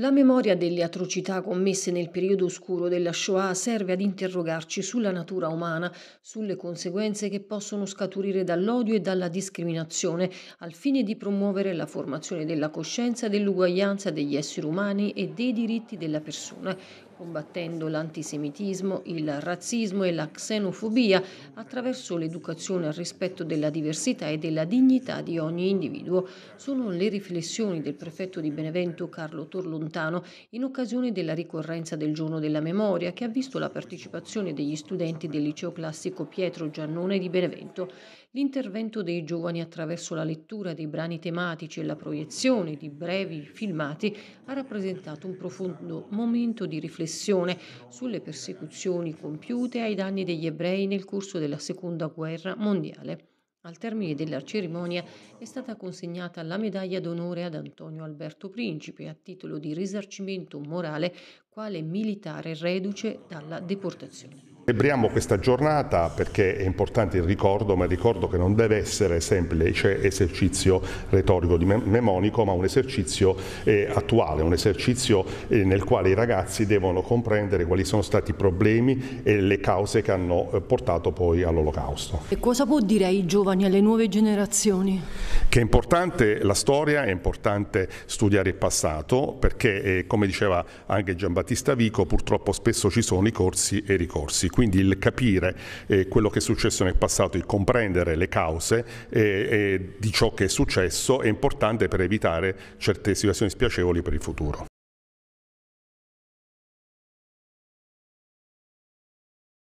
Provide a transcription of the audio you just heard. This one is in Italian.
La memoria delle atrocità commesse nel periodo oscuro della Shoah serve ad interrogarci sulla natura umana, sulle conseguenze che possono scaturire dall'odio e dalla discriminazione, al fine di promuovere la formazione della coscienza dell'uguaglianza degli esseri umani e dei diritti della persona, combattendo l'antisemitismo, il razzismo e la xenofobia attraverso l'educazione al rispetto della diversità e della dignità di ogni individuo. Sono le riflessioni del prefetto di Benevento Carlo Torlontano in occasione della ricorrenza del giorno della memoria che ha visto la partecipazione degli studenti del liceo classico Pietro Giannone di Benevento. L'intervento dei giovani attraverso la lettura dei brani tematici e la proiezione di brevi filmati ha rappresentato un profondo momento di riflessione riflessione sulle persecuzioni compiute ai danni degli ebrei nel corso della Seconda Guerra Mondiale. Al termine della cerimonia è stata consegnata la medaglia d'onore ad Antonio Alberto Principe a titolo di risarcimento morale quale militare reduce dalla deportazione. Celebriamo questa giornata perché è importante il ricordo, ma il ricordo che non deve essere semplice esercizio retorico di mnemonico, ma un esercizio eh, attuale, un esercizio eh, nel quale i ragazzi devono comprendere quali sono stati i problemi e le cause che hanno eh, portato poi all'olocausto. E cosa può dire ai giovani, alle nuove generazioni? Che è importante la storia, è importante studiare il passato, perché eh, come diceva anche Giambattista Vico, purtroppo spesso ci sono i corsi e i ricorsi quindi il capire eh, quello che è successo nel passato, il comprendere le cause eh, eh, di ciò che è successo è importante per evitare certe situazioni spiacevoli per il futuro.